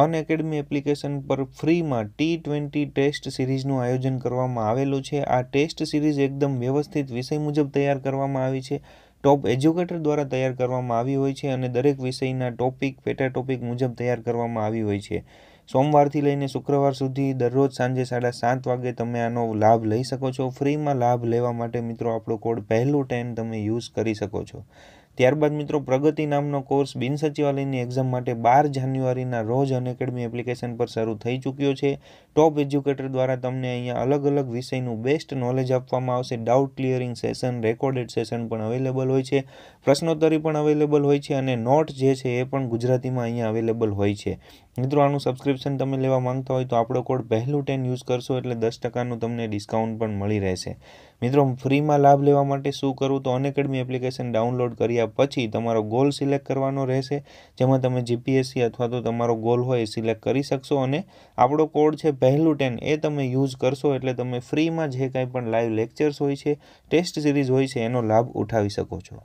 Unacademy application પર ફ્રીમાં T twenty test સિરીઝનું આયોજન કરવામાં આવેલું છે આ ટેસ્ટ સિરીઝ એકદમ વ્યવસ્થિત વિષય મુજબ તૈયાર કરવામાં આવી છે ટોપ એજ્યુકેટર દ્વારા તૈયાર કરવામાં આવી હોય છે અને દરેક વિષયના ટોપિક પેટા ટોપિક મુજબ તૈયાર કરવામાં આવી હોય છે સોમવારથી લઈને શુક્રવાર સુધી દરરોજ સાંજે સાડા સાત વાગે તમે આનો લાભ લઈ શકો છો ફ્રીમાં લાભ લેવા માટે મિત્રો આપણો કોડ પહેલું ટેન તમે યુઝ કરી શકો છો ત્યારબાદ મિત્રો પ્રગતિ નામનો કોર્સ બિન સચિવાલયની એક્ઝામ માટે બાર જાન્યુઆરીના રોજ અનએકેડમી એપ્લિકેશન પર શરૂ થઈ ચૂક્યો છે ટોપ એજ્યુકેટર દ્વારા તમને અહીંયા અલગ અલગ વિષયનું બેસ્ટ નોલેજ આપવામાં આવશે doubt clearing session recorded session પણ અવેલેબલ હોય છે પ્રશ્નોત્તરી પણ અવેલેબલ હોય છે અને નોટ જે છે એ પણ ગુજરાતીમાં અહીંયા અવેલેબલ હોય છે મિત્રો આનું સબસ્ક્રિપ્શન તમે લેવા માંગતા હોય તો આપણો કોડ પહેલું ટેન યુઝ કરશો એટલે દસ ટકાનું તમને ડિસ્કાઉન્ટ પણ મળી રહેશે મિત્રો ફ્રીમાં લાભ લેવા માટે શું કરવું તો અનએકેડમી એપ્લિકેશન ડાઉનલોડ કર્યા પછી તમારો ગોલ સિલેક્ટ કરવાનો રહેશે જેમાં તમે જીપીએસસી અથવા તો તમારો ગોલ હોય એ સિલેક્ટ કરી શકશો અને આપણો કોડ છે પહેલું ટેન એ તમે યુઝ કરશો એટલે તમે ફ્રીમાં જે કાંઈ પણ લાઈવ લેક્ચર્સ હોય છે ટેસ્ટ સિરીઝ હોય છે એનો લાભ ઉઠાવી શકો છો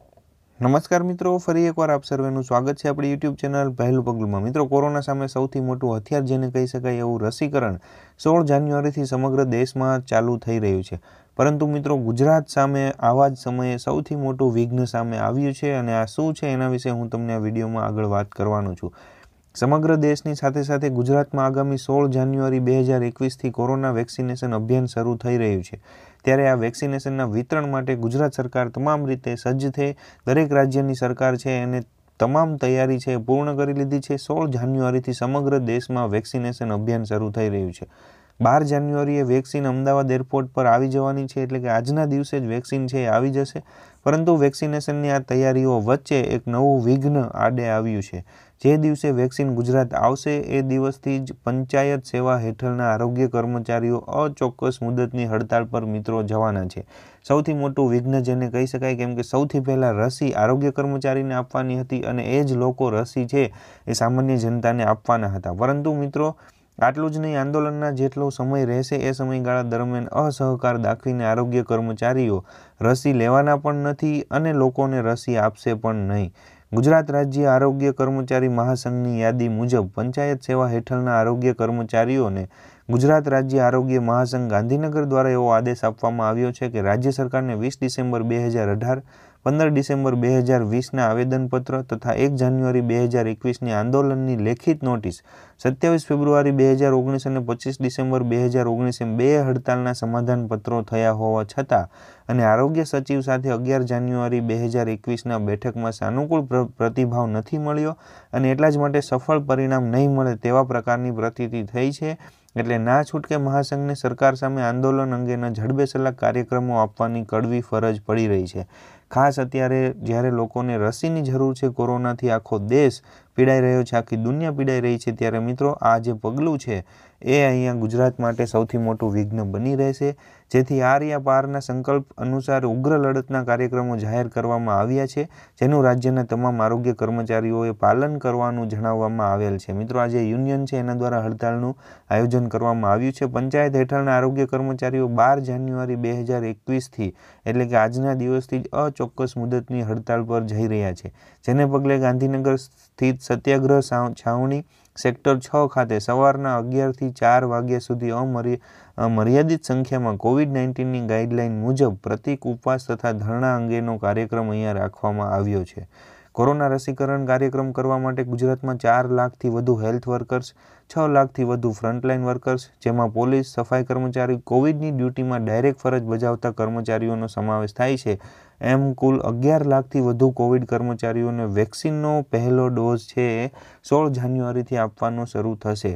નમસ્કાર મિત્રો ફરી એકવાર આપ સર્વેનું સ્વાગત છે આપણી યુટ્યુબ ચેનલ પહેલું પગલુંમાં મિત્રો કોરોના સામે સૌથી મોટું હથિયાર જેને કહી શકાય એવું રસીકરણ સોળ જાન્યુઆરીથી સમગ્ર દેશમાં ચાલુ થઈ રહ્યું છે પરંતુ મિત્રો ગુજરાત સામે આવા જ સમયે સૌથી મોટું વિઘ્ન સામે આવ્યું છે અને આ શું છે એના વિશે હું તમને આ વિડીયોમાં આગળ વાત કરવાનો છું સમગ્ર દેશની સાથે સાથે ગુજરાતમાં આગામી સોળ જાન્યુઆરી બે હજાર એકવીસથી કોરોના વેક્સિનેશન અભિયાન શરૂ થઈ રહ્યું છે ત્યારે આ વેક્સિનેશનના વિતરણ માટે ગુજરાત સરકાર તમામ રીતે સજ્જ થઈ દરેક રાજ્યની સરકાર છે એને તમામ તૈયારી છે પૂર્ણ કરી લીધી છે સોળ જાન્યુઆરીથી સમગ્ર દેશમાં વેક્સિનેશન અભિયાન શરૂ થઈ રહ્યું છે બાર જાન્યુઆરીએ વેક્સિન અમદાવાદ એરપોર્ટ પર આવી જવાની છે એટલે કે આજના દિવસે જ વેક્સિન છે એ આવી જશે પરંતુ વેક્સિનેશનની આ તૈયારીઓ વચ્ચે એક નવું વિઘ્ન આડે આવ્યું છે જે દિવસે વેક્સિન ગુજરાત આવશે એ દિવસથી જ પંચાયત સેવા હેઠળના આરોગ્ય કર્મચારીઓ અચોક્કસ મુદતની હડતાળ પર મિત્રો જવાના છે સૌથી મોટું વિઘ્ન જેને કહી શકાય કેમ કે સૌથી પહેલાં રસી આરોગ્ય કર્મચારીને આપવાની હતી અને એ જ લોકો રસી છે એ સામાન્ય જનતાને આપવાના હતા પરંતુ મિત્રો આટલું જ નહીં આંદોલનના જેટલો સમય રહેશે એ સમયગાળા દરમિયાન અસહકાર દાખવીને આરોગ્ય કર્મચારીઓ રસી લેવાના પણ નથી અને લોકોને રસી આપશે પણ નહીં ગુજરાત રાજ્ય આરોગ્ય કર્મચારી મહાસંઘની યાદી મુજબ પંચાયત સેવા હેઠળના આરોગ્ય કર્મચારીઓને ગુજરાત રાજ્ય આરોગ્ય મહાસંઘ ગાંધીનગર દ્વારા એવો આદેશ આપવામાં આવ્યો છે કે રાજ્ય સરકારને વીસ ડિસેમ્બર બે હજાર અઢાર પંદર ડિસેમ્બર બે હજાર વીસના આવેદનપત્ર તથા એક જાન્યુઆરી બે હજાર એકવીસની આંદોલનની લેખિત નોટિસ સત્યાવીસ ફેબ્રુઆરી બે હજાર ઓગણીસ અને પચીસ ડિસેમ્બર બે હજાર ઓગણીસ એમ બે હડતાલના સમાધાનપત્રો થયા હોવા છતાં અને આરોગ્ય સચિવ સાથે અગિયાર જાન્યુઆરી બે હજાર એકવીસના બેઠકમાં સાનુકૂળ પ્રતિભાવ નથી મળ્યો અને એટલા જ માટે સફળ પરિણામ નહીં મળે તેવા પ્રકારની પ્રતીતિ થઈ છે એટલે ના છૂટકે મહાસંઘને સરકાર સામે આંદોલન અંગેના જડબેસલા કાર્યક્રમો આપવાની કડવી ફરજ પડી રહી છે ખાસ અત્યારે જ્યારે લોકોને રસીની જરૂર છે કોરોનાથી આખો દેશ પીડાઈ રહ્યો છે આખી દુનિયા પીડાઈ રહી છે ત્યારે મિત્રો આ જે પગલું છે એ અહીંયા ગુજરાત માટે સૌથી મોટું વિઘ્ન બની રહેશે જેથી આર્યા પારના સંકલ્પ અનુસાર ઉગ્ર લડતના કાર્યક્રમો જાહેર કરવામાં આવ્યા છે જેનું રાજ્યના તમામ આરોગ્ય કર્મચારીઓએ પાલન કરવાનું જણાવવામાં આવેલ છે મિત્રો આ જે યુનિયન છે એના દ્વારા હડતાળનું આયોજન કરવામાં આવ્યું છે પંચાયત હેઠળના આરોગ્ય કર્મચારીઓ બાર જાન્યુઆરી બે હજાર એકવીસથી એટલે કે આજના દિવસથી જ અચોક્કસ મુદતની હડતાળ પર જઈ રહ્યા છે જેને પગલે ગાંધીનગર સ્થિત સત્યાગ્રહ છાવણી સેક્ટર છ ખાતે સવારના અગિયારથી ચાર વાગ્યા સુધી અમર્યા મર્યાદિત સંખ્યામાં કોવિડ નાઇન્ટીનની ગાઈડલાઇન મુજબ પ્રતિક ઉપવાસ તથા ધરણા અંગેનો કાર્યક્રમ અહીંયા રાખવામાં આવ્યો છે કોરોના રસીકરણ કાર્યક્રમ કરવા માટે ગુજરાતમાં ચાર લાખથી વધુ હેલ્થ વર્કર્સ છ લાખથી વધુ ફ્રન્ટલાઇન વર્કર્સ જેમાં પોલીસ સફાઈ કર્મચારી કોવિડની ડ્યુટીમાં ડાયરેક્ટ ફરજ બજાવતા કર્મચારીઓનો સમાવેશ થાય છે એમ કુલ અગિયાર લાખથી વધુ કોવિડ કર્મચારીઓને વેક્સિનનો પહેલો ડોઝ છે એ સોળ જાન્યુઆરીથી આપવાનો શરૂ થશે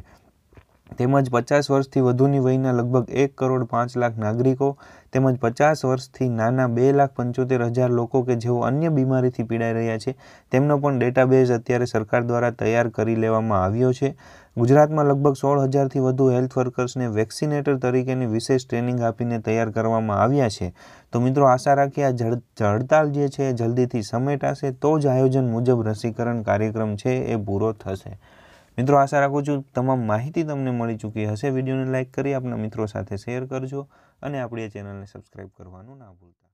તેમજ પચાસ વર્ષથી વધુની વયના લગભગ એક કરોડ પાંચ લાખ નાગરિકો તેમજ પચાસ વર્ષથી નાના બે લાખ પંચોતેર હજાર લોકો કે જેઓ અન્ય બીમારીથી પીડાઈ રહ્યા છે તેમનો પણ ડેટાબેઝ અત્યારે સરકાર દ્વારા તૈયાર કરી લેવામાં આવ્યો છે ગુજરાતમાં લગભગ સોળ હજારથી વધુ હેલ્થ વર્કર્સને વેક્સિનેટર તરીકેની વિશેષ ટ્રેનિંગ આપીને તૈયાર કરવામાં આવ્યા છે તો મિત્રો આશા રાખીએ આ ઝડતાલ જે છે જલ્દીથી સમેટાશે તો જ આયોજન મુજબ રસીકરણ કાર્યક્રમ છે એ પૂરો થશે મિત્રો આશા રાખું છું તમામ માહિતી તમને મળી ચૂકી હશે વિડીયોને લાઇક કરી આપણા મિત્રો સાથે શેર કરજો અને આપણી ચેનલને સબસ્ક્રાઈબ કરવાનું ના ભૂલતા